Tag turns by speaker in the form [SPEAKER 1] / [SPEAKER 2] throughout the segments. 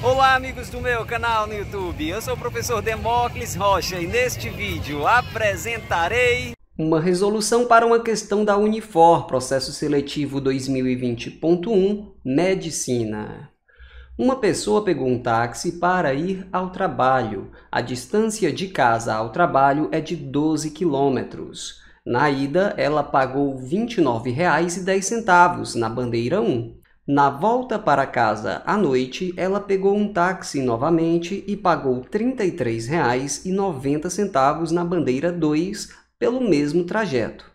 [SPEAKER 1] Olá amigos do meu canal no YouTube, eu sou o professor Demócles Rocha e neste vídeo apresentarei uma resolução para uma questão da Unifor, processo seletivo 2020.1, Medicina. Uma pessoa pegou um táxi para ir ao trabalho. A distância de casa ao trabalho é de 12 quilômetros. Na ida, ela pagou R$ 29,10 na bandeira 1. Na volta para casa à noite, ela pegou um táxi novamente e pagou R$ 33,90 na bandeira 2 pelo mesmo trajeto.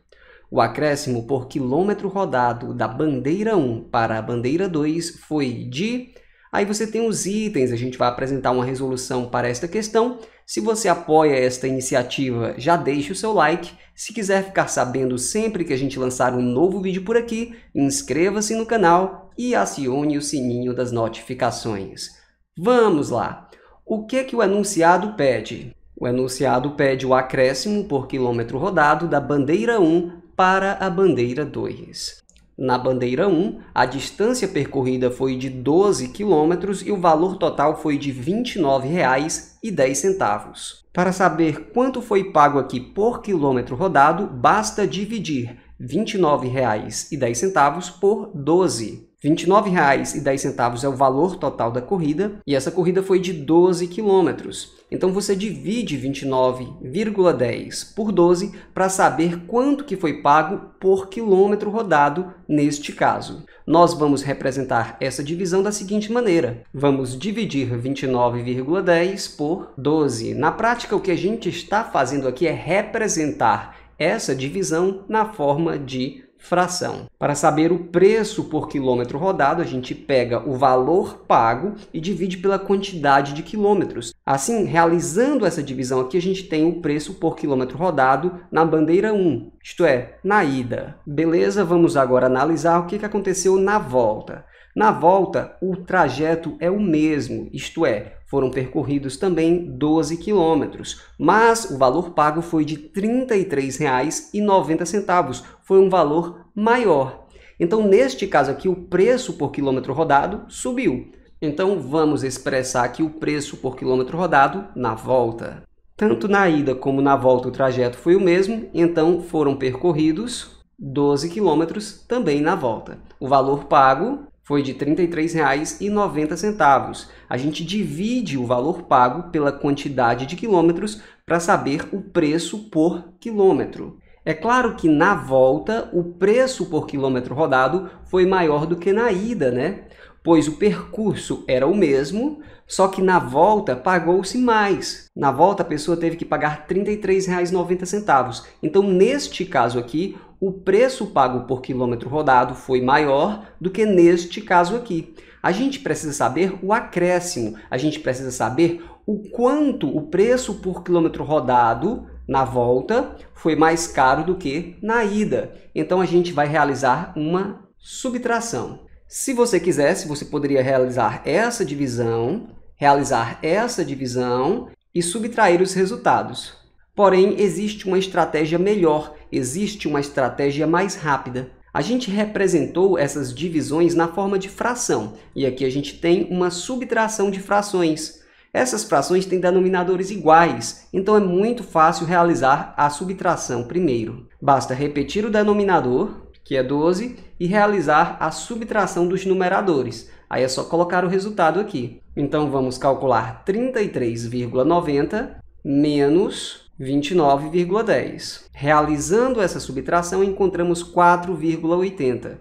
[SPEAKER 1] O acréscimo por quilômetro rodado da bandeira 1 para a bandeira 2 foi de. Aí você tem os itens, a gente vai apresentar uma resolução para esta questão. Se você apoia esta iniciativa, já deixe o seu like. Se quiser ficar sabendo sempre que a gente lançar um novo vídeo por aqui, inscreva-se no canal e acione o sininho das notificações. Vamos lá! O que, é que o enunciado pede? O enunciado pede o acréscimo por quilômetro rodado da bandeira 1 para a bandeira 2. Na bandeira 1, a distância percorrida foi de 12 km e o valor total foi de R$ 29,10. Para saber quanto foi pago aqui por quilômetro rodado, basta dividir R$ 29,10 por 12. R$ 29,10 é o valor total da corrida e essa corrida foi de 12 quilômetros. Então você divide 29,10 por 12 para saber quanto que foi pago por quilômetro rodado neste caso. Nós vamos representar essa divisão da seguinte maneira. Vamos dividir 29,10 por 12. Na prática, o que a gente está fazendo aqui é representar essa divisão na forma de fração. Para saber o preço por quilômetro rodado, a gente pega o valor pago e divide pela quantidade de quilômetros. Assim, realizando essa divisão aqui, a gente tem o preço por quilômetro rodado na bandeira 1, isto é, na ida. Beleza, vamos agora analisar o que aconteceu na volta. Na volta, o trajeto é o mesmo, isto é, foram percorridos também 12 quilômetros, mas o valor pago foi de R$ 33,90, foi um valor maior. Então, neste caso aqui, o preço por quilômetro rodado subiu. Então, vamos expressar aqui o preço por quilômetro rodado na volta. Tanto na ida como na volta o trajeto foi o mesmo, então foram percorridos 12 quilômetros também na volta. O valor pago foi de R$ 33,90. A gente divide o valor pago pela quantidade de quilômetros para saber o preço por quilômetro. É claro que na volta o preço por quilômetro rodado foi maior do que na ida, né? Pois o percurso era o mesmo, só que na volta pagou-se mais. Na volta a pessoa teve que pagar R$ 33,90. Então, neste caso aqui, o preço pago por quilômetro rodado foi maior do que neste caso aqui. A gente precisa saber o acréscimo, a gente precisa saber o quanto o preço por quilômetro rodado na volta foi mais caro do que na ida. Então a gente vai realizar uma subtração. Se você quisesse, você poderia realizar essa divisão, realizar essa divisão e subtrair os resultados. Porém, existe uma estratégia melhor, existe uma estratégia mais rápida. A gente representou essas divisões na forma de fração, e aqui a gente tem uma subtração de frações. Essas frações têm denominadores iguais, então é muito fácil realizar a subtração primeiro. Basta repetir o denominador, que é 12, e realizar a subtração dos numeradores. Aí é só colocar o resultado aqui. Então vamos calcular 33,90 menos 29,10. Realizando essa subtração, encontramos 4,80.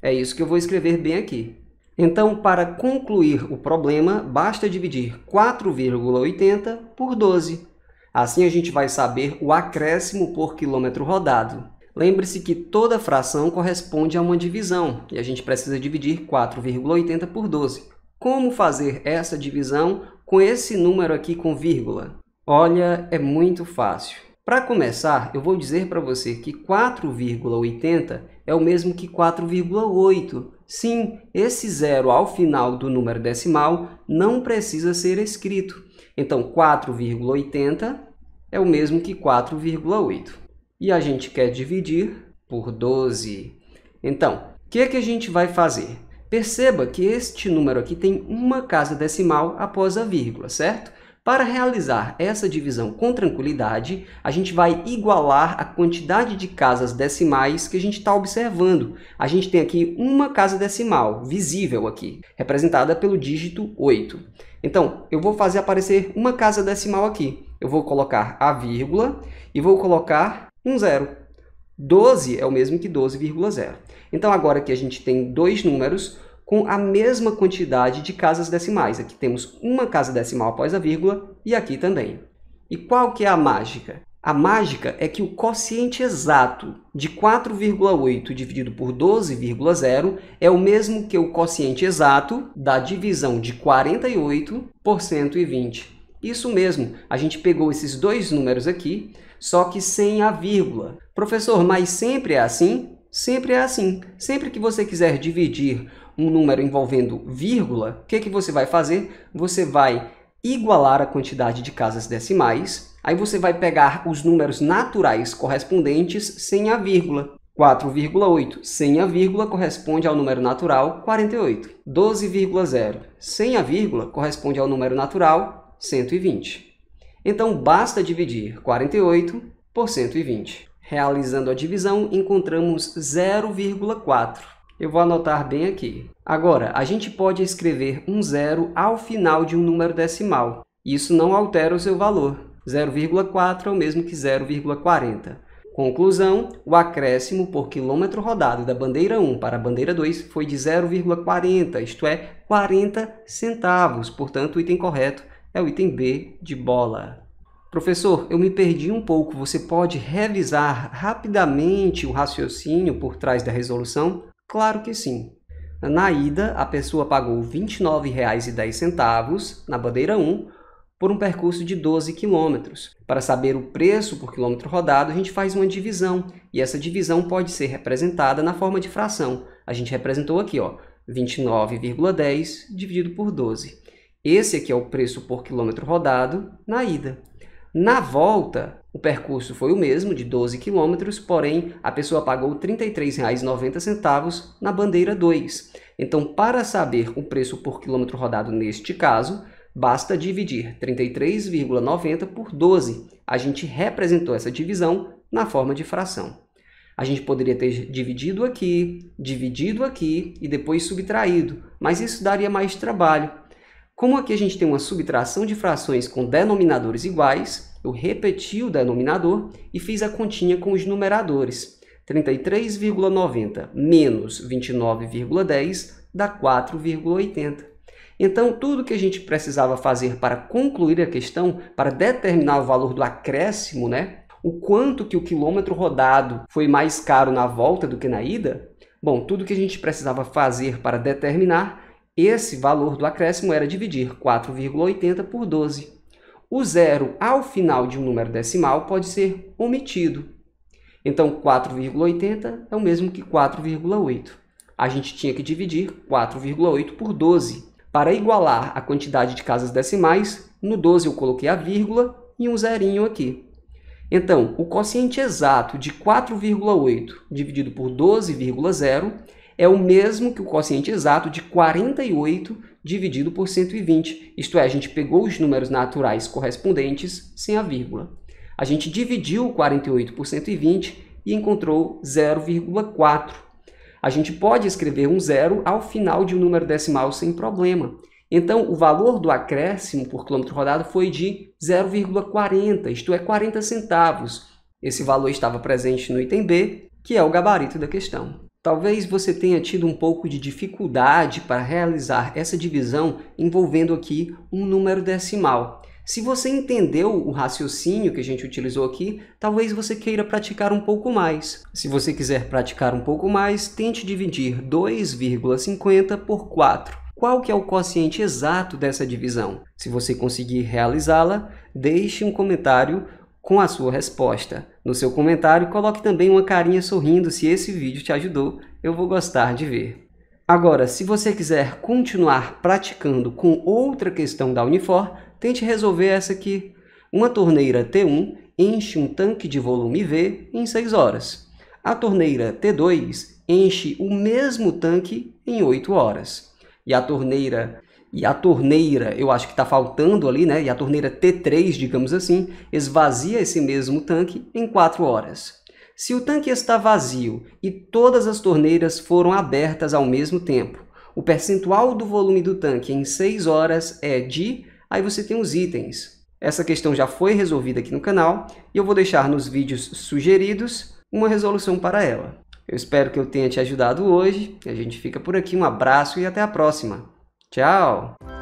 [SPEAKER 1] É isso que eu vou escrever bem aqui. Então, para concluir o problema, basta dividir 4,80 por 12. Assim a gente vai saber o acréscimo por quilômetro rodado. Lembre-se que toda fração corresponde a uma divisão, e a gente precisa dividir 4,80 por 12. Como fazer essa divisão com esse número aqui com vírgula? Olha, é muito fácil. Para começar, eu vou dizer para você que 4,80 é o mesmo que 4,8. Sim, esse zero ao final do número decimal não precisa ser escrito. Então, 4,80 é o mesmo que 4,8. E a gente quer dividir por 12. Então, o que, que a gente vai fazer? Perceba que este número aqui tem uma casa decimal após a vírgula, certo? Para realizar essa divisão com tranquilidade, a gente vai igualar a quantidade de casas decimais que a gente está observando. A gente tem aqui uma casa decimal, visível aqui, representada pelo dígito 8. Então, eu vou fazer aparecer uma casa decimal aqui. Eu vou colocar a vírgula e vou colocar um zero. 12 é o mesmo que 12,0. Então, agora que a gente tem dois números, com a mesma quantidade de casas decimais. Aqui temos uma casa decimal após a vírgula e aqui também. E qual que é a mágica? A mágica é que o quociente exato de 4,8 dividido por 12,0 é o mesmo que o quociente exato da divisão de 48 por 120. Isso mesmo, a gente pegou esses dois números aqui, só que sem a vírgula. Professor, mas sempre é assim? Sempre é assim. Sempre que você quiser dividir um número envolvendo vírgula, o que, que você vai fazer? Você vai igualar a quantidade de casas decimais, aí você vai pegar os números naturais correspondentes sem a vírgula. 4,8 sem a vírgula corresponde ao número natural 48. 12,0 sem a vírgula corresponde ao número natural 120. Então, basta dividir 48 por 120. Realizando a divisão, encontramos 0,4. Eu vou anotar bem aqui. Agora, a gente pode escrever um zero ao final de um número decimal. Isso não altera o seu valor. 0,4 é o mesmo que 0,40. Conclusão, o acréscimo por quilômetro rodado da bandeira 1 para a bandeira 2 foi de 0,40, isto é, 40 centavos. Portanto, o item correto é o item B de bola. Professor, eu me perdi um pouco. Você pode revisar rapidamente o raciocínio por trás da resolução? Claro que sim. Na ida, a pessoa pagou R$ 29,10 na bandeira 1 por um percurso de 12 quilômetros. Para saber o preço por quilômetro rodado, a gente faz uma divisão, e essa divisão pode ser representada na forma de fração. A gente representou aqui, ó, 29,10 dividido por 12. Esse aqui é o preço por quilômetro rodado na ida. Na volta, o percurso foi o mesmo, de 12 quilômetros, porém a pessoa pagou R$ 33,90 na bandeira 2. Então, para saber o preço por quilômetro rodado neste caso, basta dividir 33,90 por 12. A gente representou essa divisão na forma de fração. A gente poderia ter dividido aqui, dividido aqui e depois subtraído, mas isso daria mais trabalho. Como aqui a gente tem uma subtração de frações com denominadores iguais, eu repeti o denominador e fiz a continha com os numeradores. 33,90 menos 29,10 dá 4,80. Então, tudo que a gente precisava fazer para concluir a questão, para determinar o valor do acréscimo, né? o quanto que o quilômetro rodado foi mais caro na volta do que na ida, bom, tudo que a gente precisava fazer para determinar esse valor do acréscimo era dividir 4,80 por 12 o zero ao final de um número decimal pode ser omitido. Então, 4,80 é o mesmo que 4,8. A gente tinha que dividir 4,8 por 12. Para igualar a quantidade de casas decimais, no 12 eu coloquei a vírgula e um zerinho aqui. Então, o quociente exato de 4,8 dividido por 12,0 é o mesmo que o quociente exato de 48 dividido por 120, isto é, a gente pegou os números naturais correspondentes sem a vírgula. A gente dividiu 48 por 120 e encontrou 0,4. A gente pode escrever um zero ao final de um número decimal sem problema. Então, o valor do acréscimo por quilômetro rodado foi de 0,40, isto é, 40 centavos. Esse valor estava presente no item B, que é o gabarito da questão. Talvez você tenha tido um pouco de dificuldade para realizar essa divisão envolvendo aqui um número decimal. Se você entendeu o raciocínio que a gente utilizou aqui, talvez você queira praticar um pouco mais. Se você quiser praticar um pouco mais, tente dividir 2,50 por 4. Qual que é o quociente exato dessa divisão? Se você conseguir realizá-la, deixe um comentário com a sua resposta no seu comentário, coloque também uma carinha sorrindo se esse vídeo te ajudou, eu vou gostar de ver. Agora, se você quiser continuar praticando com outra questão da Unifor, tente resolver essa aqui. Uma torneira T1 enche um tanque de volume V em 6 horas. A torneira T2 enche o mesmo tanque em 8 horas. E a torneira e a torneira, eu acho que está faltando ali, né? E a torneira T3, digamos assim, esvazia esse mesmo tanque em 4 horas. Se o tanque está vazio e todas as torneiras foram abertas ao mesmo tempo, o percentual do volume do tanque em 6 horas é de... Aí você tem os itens. Essa questão já foi resolvida aqui no canal e eu vou deixar nos vídeos sugeridos uma resolução para ela. Eu espero que eu tenha te ajudado hoje. A gente fica por aqui, um abraço e até a próxima! Tchau!